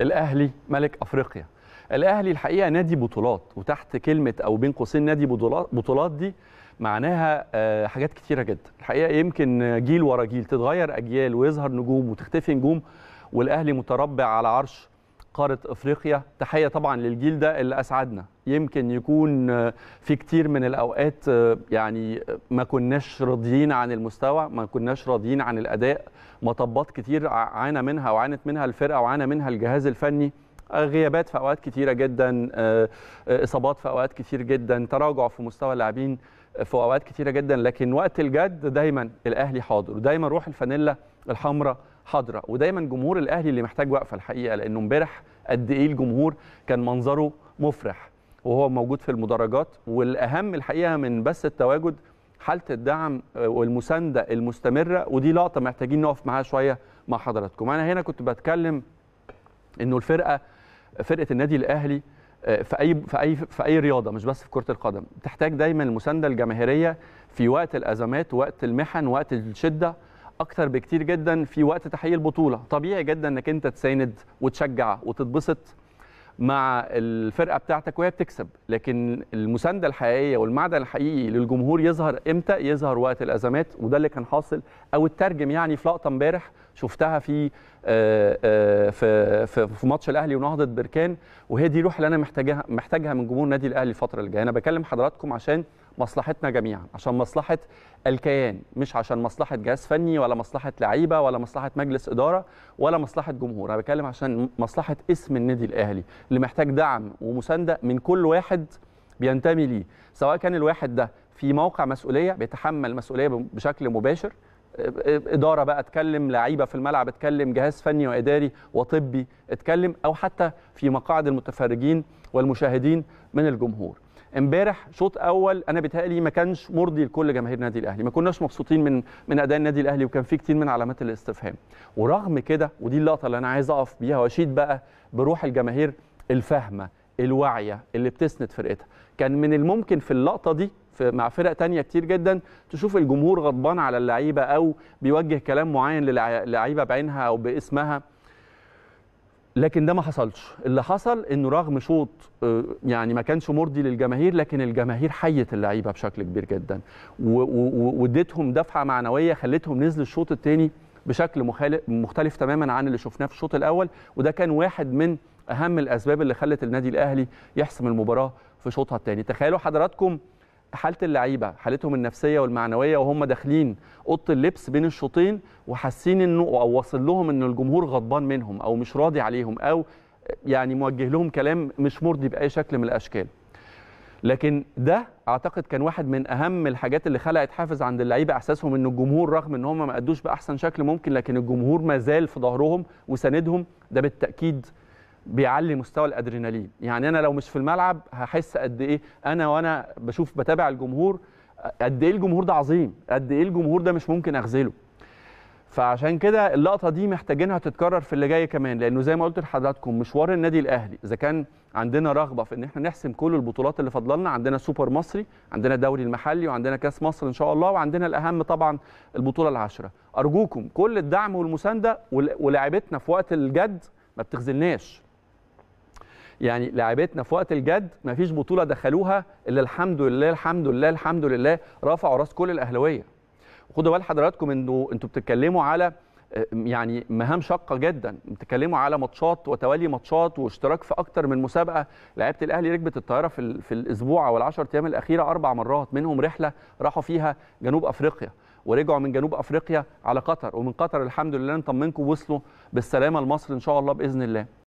الاهلي ملك افريقيا الاهلي الحقيقه نادي بطولات وتحت كلمه او بين قوسين نادي بطولات بطولات دي معناها آه، حاجات كتيره جدا الحقيقه يمكن جيل ورا جيل تتغير اجيال ويظهر نجوم وتختفي نجوم والاهلي متربع على عرش قارة أفريقيا تحية طبعا للجيل ده اللي أسعدنا يمكن يكون آه، في كتير من الأوقات آه، يعني آه، ما كناش راضيين عن المستوى ما كناش راضيين عن الأداء مطبات كتير عانى منها وعانت منها الفرقة وعانى منها الجهاز الفني غيابات في أوقات كتيرة جدا إصابات في أوقات كتير جدا تراجع في مستوى اللاعبين في أوقات كتيرة جدا لكن وقت الجد دايما الأهلي حاضر ودايما روح الفانيلا الحمراء حاضره ودايما جمهور الاهلي اللي محتاج وقفه الحقيقه لانه امبارح قد ايه الجمهور كان منظره مفرح وهو موجود في المدرجات والاهم الحقيقه من بس التواجد حاله الدعم آه، والمسانده المستمره ودي لقطه محتاجين نقف معاها شويه مع حضراتكم انا هنا كنت بتكلم انه الفرقه فرقه النادي الاهلي آه، في اي في اي في اي رياضه مش بس في كره القدم بتحتاج دايما المسانده الجماهيريه في وقت الازمات وقت المحن وقت الشده اكتر بكتير جدا في وقت تحقيق البطوله طبيعي جدا انك انت تساند وتشجع وتتبسط مع الفرقه بتاعتك وهي بتكسب لكن المسانده الحقيقيه والمعدن الحقيقي للجمهور يظهر امتى يظهر وقت الازمات وده اللي كان حاصل او الترجم يعني في لقطه امبارح شفتها في آه، آه، في في ماتش الاهلي ونهضه بركان وهي دي الروح اللي انا محتاجها محتاجها من جمهور النادي الاهلي الفتره اللي جايه انا بكلم حضراتكم عشان مصلحتنا جميعا عشان مصلحه الكيان مش عشان مصلحه جهاز فني ولا مصلحه لعيبه ولا مصلحه مجلس اداره ولا مصلحه جمهور انا بتكلم عشان مصلحه اسم النادي الاهلي اللي محتاج دعم ومسانده من كل واحد بينتمي ليه سواء كان الواحد ده في موقع مسؤوليه بيتحمل مسؤوليه بشكل مباشر اداره بقى اتكلم لعيبه في الملعب اتكلم جهاز فني واداري وطبي اتكلم او حتى في مقاعد المتفرجين والمشاهدين من الجمهور امبارح شوط اول انا بيتهيألي ما كانش مرضي لكل جماهير النادي الاهلي ما كناش مبسوطين من من اداء النادي الاهلي وكان في كتير من علامات الاستفهام ورغم كده ودي اللقطه اللي انا عايز اقف بيها واشيد بقى بروح الجماهير الفاهمه الواعيه اللي بتسند فرقتها كان من الممكن في اللقطه دي في مع فرق تانية كتير جدا تشوف الجمهور غضبان على اللعيبه او بيوجه كلام معين للعيبه بعينها او باسمها لكن ده ما حصلش اللي حصل انه رغم شوط آه، يعني ما كانش مرضي للجماهير لكن الجماهير حيت اللعيبه بشكل كبير جدا واديتهم دفعه معنويه خلتهم نزلوا الشوط الثاني بشكل مختلف تماما عن اللي شفناه في الشوط الاول وده كان واحد من اهم الاسباب اللي خلت النادي الاهلي يحسم المباراه في شوطها الثاني تخيلوا حضراتكم حاله اللعيبه حالتهم النفسيه والمعنويه وهم داخلين اوضه اللبس بين الشوطين وحاسين انه او واصل لهم ان الجمهور غضبان منهم او مش راضي عليهم او يعني موجه لهم كلام مش مرضي باي شكل من الاشكال لكن ده اعتقد كان واحد من اهم الحاجات اللي خلقت حافز عند اللعيبه احساسهم ان الجمهور رغم ان هم ما ادوش باحسن شكل ممكن لكن الجمهور ما زال في ظهرهم وساندهم ده بالتاكيد بيعلي مستوى الادرينالين يعني انا لو مش في الملعب هحس قد ايه انا وانا بشوف بتابع الجمهور قد ايه الجمهور ده عظيم قد ايه الجمهور ده مش ممكن اخذله فعشان كده اللقطه دي محتاجينها تتكرر في اللي جاي كمان لانه زي ما قلت لحضراتكم مشوار النادي الاهلي اذا كان عندنا رغبه في ان احنا نحسم كل البطولات اللي فاضله لنا عندنا سوبر مصري عندنا الدوري المحلي وعندنا كاس مصر ان شاء الله وعندنا الاهم طبعا البطوله العاشره ارجوكم كل الدعم والمسانده ولاعبتنا في وقت الجد ما بتخذلناش يعني لعبتنا في وقت الجد ما فيش بطوله دخلوها الا الحمد لله الحمد لله الحمد لله رفعوا راس كل الاهلاويه خدوا بال حضراتكم انه انتوا بتتكلموا على آه، يعني مهام شاقه جدا بتتكلموا على ماتشات وتولي ماتشات واشتراك في اكتر من مسابقه لعيبه الاهلي ركبت الطياره في, في الاسبوع او ال10 ايام الاخيره اربع مرات منهم رحله راحوا فيها جنوب افريقيا ورجعوا من جنوب افريقيا على قطر ومن قطر الحمد لله نطمنكم وصلوا بالسلامه لمصر ان شاء الله باذن الله